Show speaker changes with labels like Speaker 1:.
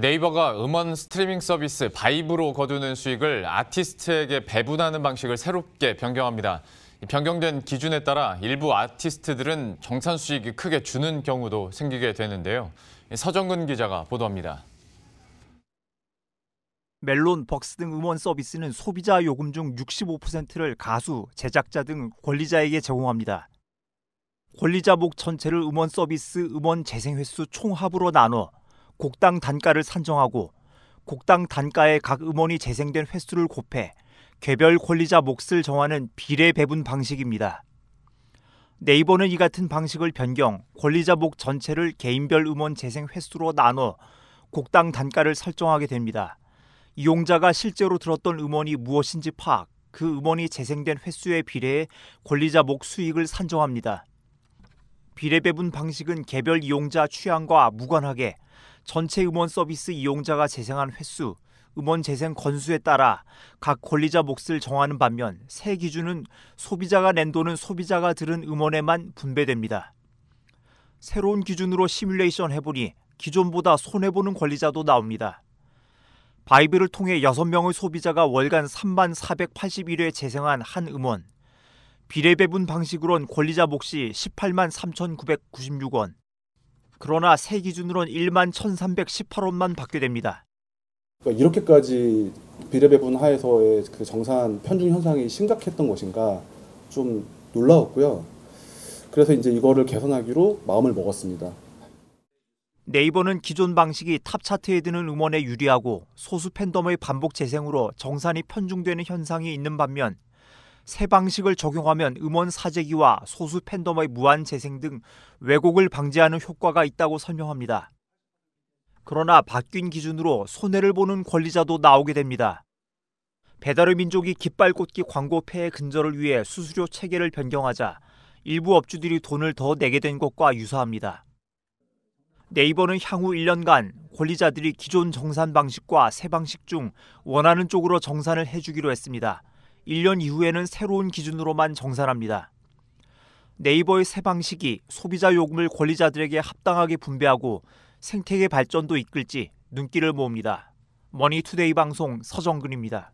Speaker 1: 네이버가 음원 스트리밍 서비스 바이브로 거두는 수익을 아티스트에게 배분하는 방식을 새롭게 변경합니다. 변경된 기준에 따라 일부 아티스트들은 정산 수익이 크게 주는 경우도 생기게 되는데요. 서정근 기자가 보도합니다. 멜론, 벅스 등 음원 서비스는 소비자 요금 중 65%를 가수, 제작자 등 권리자에게 제공합니다. 권리자 목 전체를 음원 서비스 음원 재생 횟수 총합으로 나눠 곡당 단가를 산정하고 곡당 단가에 각 음원이 재생된 횟수를 곱해 개별 권리자 몫을 정하는 비례 배분 방식입니다. 네이버는 이 같은 방식을 변경, 권리자 목 전체를 개인별 음원 재생 횟수로 나눠 곡당 단가를 설정하게 됩니다. 이용자가 실제로 들었던 음원이 무엇인지 파악, 그 음원이 재생된 횟수에 비례해 권리자 목 수익을 산정합니다. 비례 배분 방식은 개별 이용자 취향과 무관하게 전체 음원 서비스 이용자가 재생한 횟수, 음원 재생 건수에 따라 각 권리자 몫을 정하는 반면 새 기준은 소비자가 낸 돈은 소비자가 들은 음원에만 분배됩니다. 새로운 기준으로 시뮬레이션 해보니 기존보다 손해보는 권리자도 나옵니다. 바이브를 통해 6명의 소비자가 월간 3만 481회 재생한 한 음원. 비례배분 방식으론 권리자 몫이 18만 3,996원, 그러나 새 기준으론 1만 1,318원만 받게 됩니다. 그러니까 이렇게까지 비례배분 하에서의 그 정산 편중 현상이 심각했던 것인가 좀 놀라웠고요. 그래서 이제 이거를 개선하기로 마음을 먹었습니다. 네이버는 기존 방식이 탑 차트에 드는 음원에 유리하고 소수 팬덤의 반복 재생으로 정산이 편중되는 현상이 있는 반면 새 방식을 적용하면 음원 사재기와 소수 팬덤의 무한 재생 등 왜곡을 방지하는 효과가 있다고 설명합니다. 그러나 바뀐 기준으로 손해를 보는 권리자도 나오게 됩니다. 배달의 민족이 깃발꽂기 광고 폐해 근절을 위해 수수료 체계를 변경하자 일부 업주들이 돈을 더 내게 된 것과 유사합니다. 네이버는 향후 1년간 권리자들이 기존 정산 방식과 새 방식 중 원하는 쪽으로 정산을 해주기로 했습니다. 1년 이후에는 새로운 기준으로만 정산합니다. 네이버의 새 방식이 소비자 요금을 권리자들에게 합당하게 분배하고 생태계 발전도 이끌지 눈길을 모읍니다. 머니투데이 방송 서정근입니다.